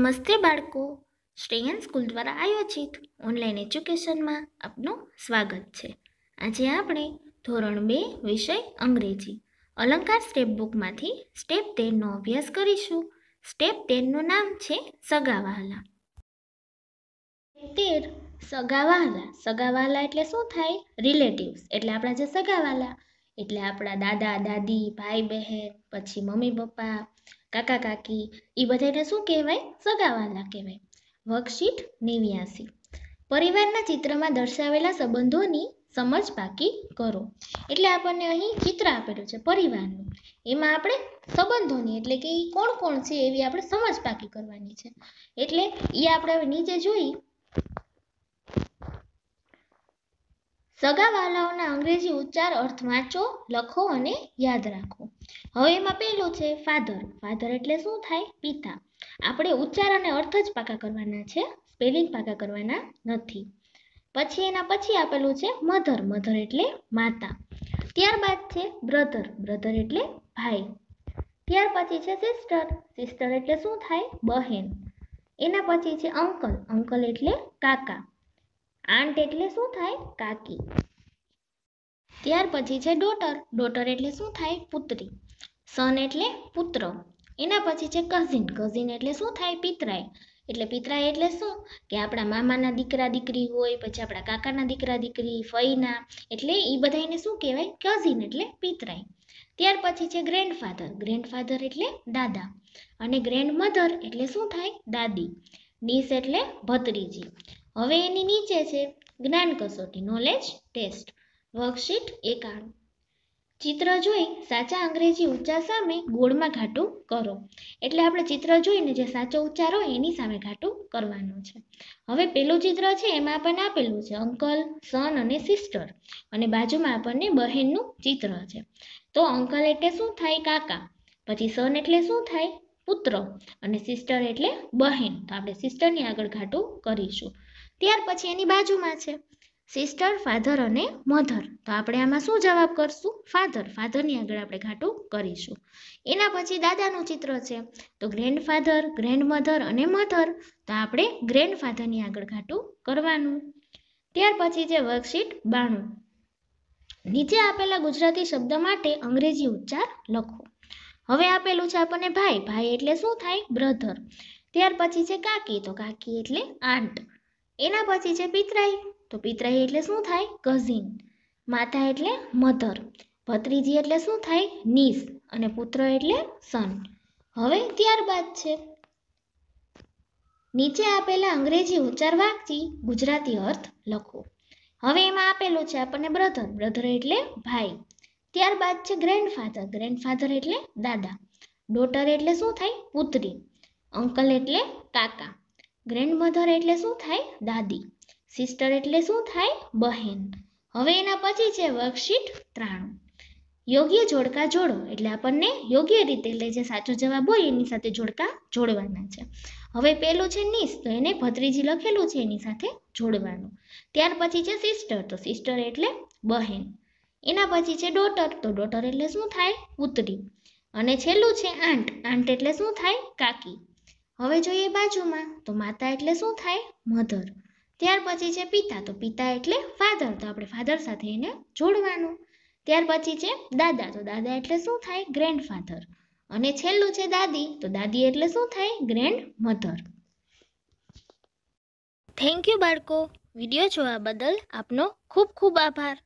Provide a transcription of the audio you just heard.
નમસ્તે બાળકો શ્રેયન સ્કૂલ દ્વારા આયોજિત ઓનલાઈન એજ્યુકેશનમાં આપનું સ્વાગત છે આજે આપણે ધોરણ બે વિષય અંગ્રેજી અલંકાર સ્ટેપ બુકમાંથી સ્ટેપ તેરનો અભ્યાસ કરીશું સ્ટેપ તેરનું નામ છે સગાવાહલા તેર સગાવાહલા સગાવાહલા એટલે શું થાય રિલેટિવ્સ એટલે આપણા જે સગાવાહલા એટલે આપણા દાદા દાદી ભાઈ બહેન પછી મમ્મી પપ્પા કાકા કાકી એ બધાને શું કહેવાય સગાવાલા કહેવાય વર્કશીટ નેવ્યાસી પરિવારના ચિત્રમાં દર્શાવેલા સંબંધોની સમજ પાકી કરો એટલે આપણને અહીં ચિત્ર આપેલું છે પરિવારનું એમાં આપણે સંબંધોની એટલે કે એ કોણ કોણ છે એવી આપણે સમજ પાકી કરવાની છે એટલે એ આપણે નીચે જોઈ સગાવાલાઓના અંગ્રેજી ઉચ્ચાર અર્થ વાંચો લખો અને યાદ રાખો હવે એમાં પહેલું છે ફાધર ફાધર એટલે શું થાય પિતા આપણે ઉચ્ચાર અને અર્થ જ પાકા કરવાના છે સ્પેલિંગ પાકા કરવાના નથી પછી એના પછી આપેલું છે મધર મધર એટલે માતા ત્યારબાદ છે બ્રધર બ્રધર એટલે ભાઈ ત્યાર પછી છે સિસ્ટર સિસ્ટર એટલે શું થાય બહેન એના પછી છે અંકલ અંકલ એટલે કાકા આંટ એટલે શું થાય કાકી ત્યાર પછી છે ડોટર ડોટર એટલે શું થાય પુત્રી સન એટલે પુત્ર એના પછી છે કઝિન કઝિન એટલે શું થાય પિતરાય એટલે પિતરાય એટલે શું કે આપણા મામાના દીકરા દીકરી હોય પછી આપણા કાકાના દીકરા દીકરી ફઈના એટલે એ બધાને શું કહેવાય કઝિન એટલે પિતરાય ત્યાર પછી છે ગ્રેન્ડફાધર ગ્રેન્ડફાધર એટલે દાદા અને ગ્રેન્ડ મધર એટલે શું થાય દાદી નીસ એટલે ભત્રીજી હવે એની નીચે છે જ્ઞાન કસોટી નોલેજ ટેસ્ટ વર્કશીટ એકાણું ચિત્ર જોઈ સાચા અંગ્રેજી ઉચ્ચાર સામે ગોળમાં ઘાટું કરો એટલે આપણે ચિત્ર જોઈને જે સાચો ઉચ્ચાર હોય એની સામે ઘાટું કરવાનું છે હવે પેલું ચિત્ર છે એમાં આપણને આપેલું છે અંકલ સન અને સિસ્ટર અને બાજુમાં આપણને બહેનનું ચિત્ર છે તો અંકલ એટલે શું થાય કાકા પછી સન એટલે શું થાય પુત્ર અને સિસ્ટર એટલે બહેન તો આપણે સિસ્ટરની આગળ ઘાટું કરીશું ત્યાર પછી એની બાજુમાં છે સિસ્ટર ફાધર અને મધર તો આપણે આમાં શું જવાબ કરશું ફાધર ફાધરની આગળ આપણે ઘાટું કરીશું એના પછી દાદાનું ચિત્ર છે તો ગ્રેન્ડ ફાધર ગ્રેન્ડ મધર અને મધર તો આપણે ગ્રેન્ડ ફાધરની આગળ ઘાટું કરવાનું ત્યાર પછી છે વર્કશીટ બાણું નીચે આપેલા ગુજરાતી શબ્દ માટે અંગ્રેજી ઉચ્ચાર લખો હવે આપેલું છે આપણને ભાઈ ભાઈ એટલે શું થાય બ્રધર ત્યાર પછી છે કાકી તો કાકી એટલે આંટ એના પછી છે પિતરાઈ તો પિતરાઈ એટલે શું થાય કઝિન માતા એટલે મધર ભત્રીજી એટલે શું થાય નીસ અને પુત્ર એટલે સન હવે ત્યારબાદ છે નીચે આપેલા અંગ્રેજી ઉચ્ચાર વાંચી ગુજરાતી અર્થ લખો હવે એમાં આપેલું છે આપણને બ્રધર બ્રધર એટલે ભાઈ ત્યારબાદ છે ગ્રેન્ડફાધર ગ્રેન્ડફાધર એટલે દાદા ડોટર એટલે શું થાય પુત્રી અંકલ એટલે કાકા ગ્રેન્ડ મધર એટલે શું થાય દાદી સિસ્ટર એટલે શું થાય બહેન હવે એના પછી છે વર્કશીટ ત્રાણું યોગ્ય જોડકા જોડો એટલે આપણને યોગ્ય રીતે એટલે જે સાચો જવાબ હોય એની સાથે જોડકા જોડવાના છે હવે પહેલું છે નિસ તો એને ભત્રીજી લખેલું છે એની સાથે જોડવાનું ત્યાર પછી છે સિસ્ટર તો સિસ્ટર એટલે બહેન એના પછી છે ડોટર તો ડોટર એટલે શું થાય પુત્રી અને છેલ્લું છે આંટ આંટ એટલે શું થાય કાકી હવે જોઈએ બાજુમાં તો માતા એટલે શું થાય મધર ત્યાર પછી છે પિતા તો પિતા એટલે ફાધર તો આપણે ફાધર સાથે એને જોડવાનું ત્યાર પછી છે દાદા તો દાદા એટલે શું થાય ગ્રેન્ડ ફાધર અને છેલ્લું છે દાદી તો દાદી એટલે શું થાય ગ્રેન્ડ મધર થેન્ક યુ બાળકો વિડીયો જોવા બદલ આપનો ખૂબ ખૂબ આભાર